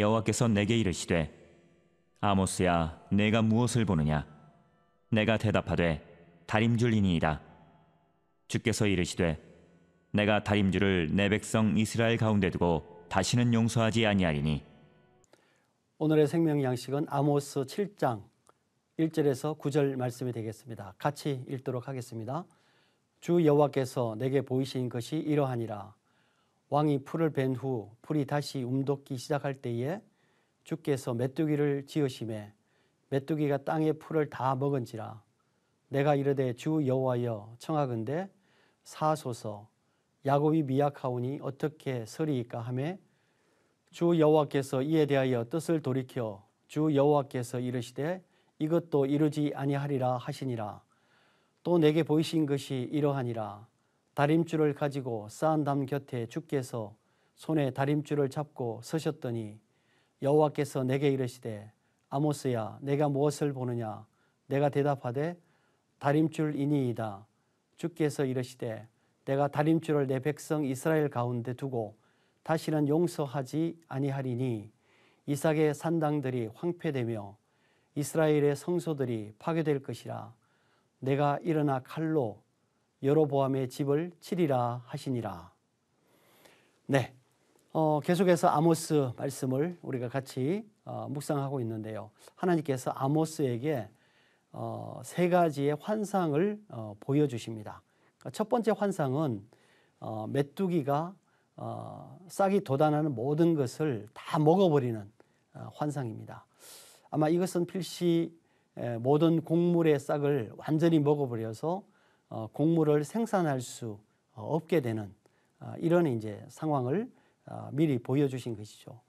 여호와께서 내게 이르시되 아모스야 내가 무엇을 보느냐 내가 대답하되 다림줄이니이다 주께서 이르시되 내가 다림줄을 내 백성 이스라엘 가운데 두고 다시는 용서하지 아니하리니 오늘의 생명 양식은 아모스 7장 1절에서 9절 말씀이 되겠습니다. 같이 읽도록 하겠습니다. 주 여호와께서 내게 보이신 것이 이러하니라 왕이 풀을 벤후 풀이 다시 움돋기 시작할 때에 주께서 메뚜기를 지으심에 메뚜기가 땅의 풀을 다 먹은지라 내가 이르되 주 여호와여 청하건대 사소서 야곱이 미약하오니 어떻게 서리이까 하매 주 여호와께서 이에 대하여 뜻을 돌이켜 주 여호와께서 이르시되 이것도 이루지 아니하리라 하시니라 또 내게 보이신 것이 이러하니라 다림줄을 가지고 싸한담 곁에 주께서 손에 다림줄을 잡고 서셨더니 여호와께서 내게 이르시되 아모스야 내가 무엇을 보느냐 내가 대답하되 다림줄이니이다 주께서 이르시되 내가 다림줄을 내 백성 이스라엘 가운데 두고 다시는 용서하지 아니하리니 이삭의 산당들이 황폐되며 이스라엘의 성소들이 파괴될 것이라 내가 일어나 칼로 여로보암의 집을 치리라 하시니라. 네. 어, 계속해서 아모스 말씀을 우리가 같이 어, 묵상하고 있는데요. 하나님께서 아모스에게 어, 세 가지의 환상을 어, 보여주십니다. 그러니까 첫 번째 환상은 어, 메뚜기가 어, 싹이 돋아나는 모든 것을 다 먹어버리는 어, 환상입니다. 아마 이것은 필시 모든 곡물의 싹을 완전히 먹어버려서 어, 곡물을 생산할 수 어, 없게 되는 어, 이런 이제 상황을 미리 보여주신 것이죠.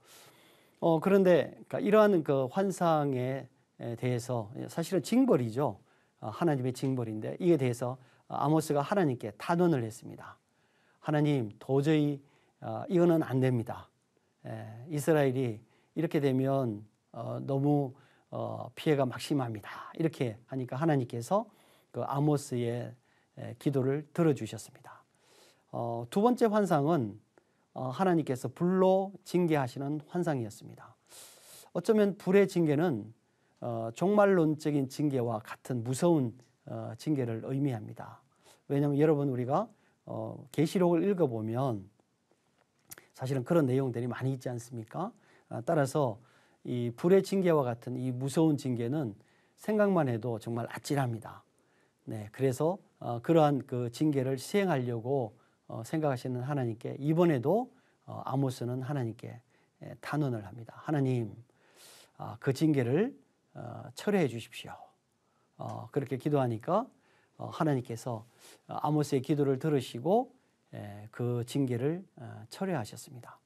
그런데 그러니까 이러한 그 환상에 대해서 사실은 징벌이죠. 하나님의 징벌인데 이에 대해서 아모스가 하나님께 탄원을 했습니다. 하나님 도저히 이거는 안 됩니다. 이스라엘이 이렇게 되면 너무 피해가 막심합니다. 이렇게 하니까 하나님께서 그 아모스의 기도를 들어주셨습니다. 어, 두 번째 환상은 어, 하나님께서 불로 징계하시는 환상이었습니다. 어쩌면 불의 징계는 어, 종말론적인 징계와 같은 무서운 어, 징계를 의미합니다. 왜냐하면 여러분 우리가 어, 계시록을 어, 읽어보면 사실은 그런 내용들이 많이 있지 않습니까? 아, 따라서 이 불의 징계와 같은 이 무서운 징계는 생각만 해도 정말 아찔합니다. 네, 그래서 어, 그러한 그 징계를 시행하려고 어, 생각하시는 하나님께 이번에도 어, 아모스는 하나님께 예, 탄원을 합니다. 하나님, 아, 그 징계를 어, 철회해 주십시오. 어, 그렇게 기도하니까 어, 하나님께서 어, 아모스의 기도를 들으시고 예, 그 징계를 어, 철회하셨습니다.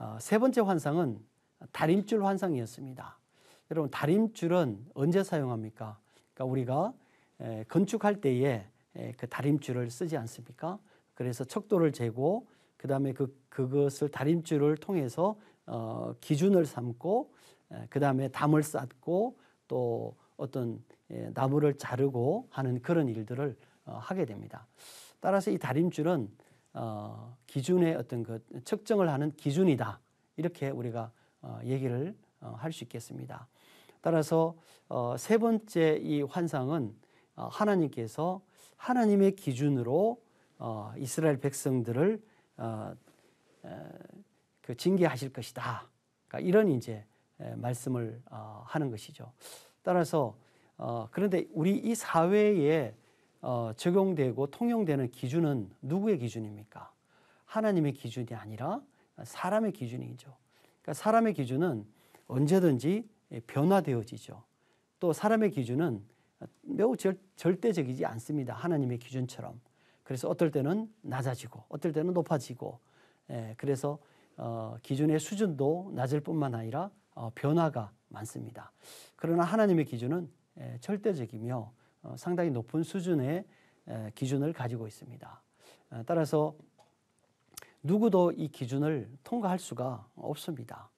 어, 세 번째 환상은 다림줄 환상이었습니다. 여러분 다림줄은 언제 사용합니까? 그러니까 우리가 예, 건축할 때에 예, 그 다림줄을 쓰지 않습니까? 그래서 척도를 재고 그 다음에 그 그것을 다림줄을 통해서 어, 기준을 삼고 예, 그 다음에 담을 쌓고 또 어떤 예, 나무를 자르고 하는 그런 일들을 어, 하게 됩니다. 따라서 이 다림줄은 어, 기준의 어떤 그 측정을 하는 기준이다 이렇게 우리가 어, 얘기를 어, 할수 있겠습니다. 따라서 어, 세 번째 이 환상은 어, 하나님께서 하나님의 기준으로 어, 이스라엘 백성들을 어, 어, 그 징계하실 것이다. 그러니까 이런 이제 말씀을 어, 하는 것이죠. 따라서 어, 그런데 우리 이 사회에 어, 적용되고 통용되는 기준은 누구의 기준입니까? 하나님의 기준이 아니라 사람의 기준이죠. 그러니까 사람의 기준은 언제든지 변화되어지죠. 또 사람의 기준은 매우 절, 절대적이지 않습니다. 하나님의 기준처럼. 그래서 어떨 때는 낮아지고 어떨 때는 높아지고 예, 그래서 어, 기준의 수준도 낮을 뿐만 아니라 어, 변화가 많습니다. 그러나 하나님의 기준은 예, 절대적이며 어, 상당히 높은 수준의 예, 기준을 가지고 있습니다. 어, 따라서 누구도 이 기준을 통과할 수가 없습니다.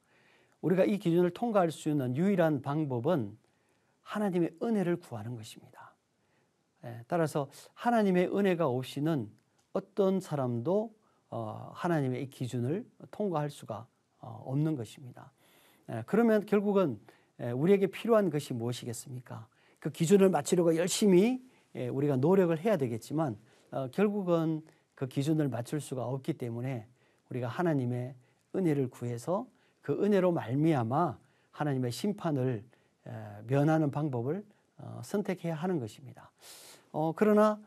우리가 이 기준을 통과할 수 있는 유일한 방법은 하나님의 은혜를 구하는 것입니다. 예, 따라서 하나님의 은혜가 없이는 어떤 사람도 어, 하나님의 기준을 통과할 수가 어, 없는 것입니다. 예, 그러면 결국은 예, 우리에게 필요한 것이 무엇이겠습니까? 그 기준을 맞추려고 열심히 우리가 노력을 해야 되겠지만 어, 결국은 그 기준을 맞출 수가 없기 때문에 우리가 하나님의 은혜를 구해서 그 은혜로 말미암아 하나님의 심판을 면하는 방법을 어, 선택해야 하는 것입니다. 어, 그러나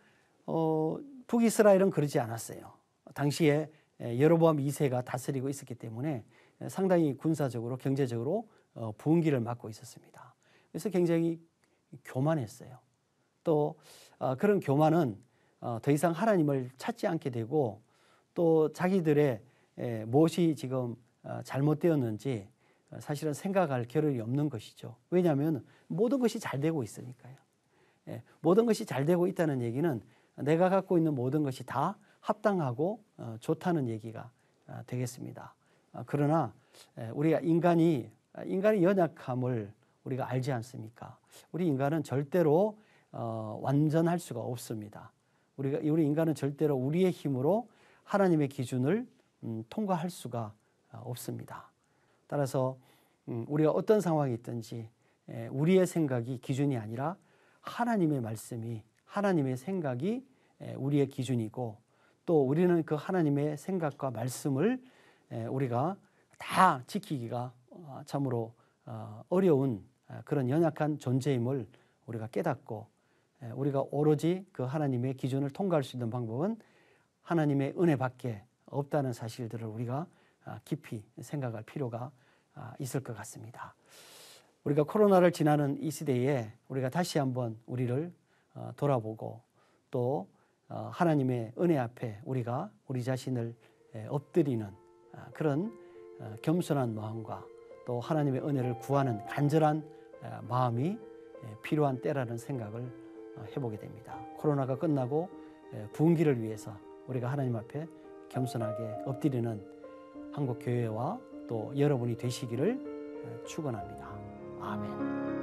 어, 북이스라엘은 그러지 않았어요. 당시에 여로보암 2세가 다스리고 있었기 때문에 상당히 군사적으로 경제적으로 부흥기를 맞고 있었습니다. 그래서 굉장히 교만했어요. 또 아, 그런 교만은 더 이상 하나님을 찾지 않게 되고 또 자기들의 무엇이 지금 잘못되었는지 사실은 생각할 겨를이 없는 것이죠. 왜냐하면 모든 것이 잘 되고 있으니까요. 예, 모든 것이 잘 되고 있다는 얘기는 내가 갖고 있는 모든 것이 다 합당하고 어, 좋다는 얘기가 아, 되겠습니다. 아, 그러나 예, 우리가 인간이 아, 인간의 연약함을 우리가 알지 않습니까? 우리 인간은 절대로 어, 완전할 수가 없습니다. 우리가 우리 인간은 절대로 우리의 힘으로 하나님의 기준을 음, 통과할 수가 없습니다. 따라서 음, 우리가 어떤 상황이 있든지 예, 우리의 생각이 기준이 아니라 하나님의 말씀이 하나님의 생각이 예, 우리의 기준이고 또 우리는 그 하나님의 생각과 말씀을 예, 우리가 다 지키기가 어, 참으로 어, 어려운 어, 그런 연약한 존재임을 우리가 깨닫고 우리가 오로지 그 하나님의 기준을 통과할 수 있는 방법은 하나님의 은혜밖에 없다는 사실들을 우리가 아, 깊이 생각할 필요가 아, 있을 것 같습니다. 우리가 코로나를 지나는 이 시대에 우리가 다시 한번 우리를 어, 돌아보고 또 어, 하나님의 은혜 앞에 우리가 우리 자신을 엎드리는 아, 그런 어, 겸손한 마음과 또 하나님의 은혜를 구하는 간절한 마음이 필요한 때라는 생각을 해보게 됩니다. 코로나가 끝나고 부흥기를 위해서 우리가 하나님 앞에 겸손하게 엎드리는 한국 교회와 또 여러분이 되시기를 축원합니다. 아멘.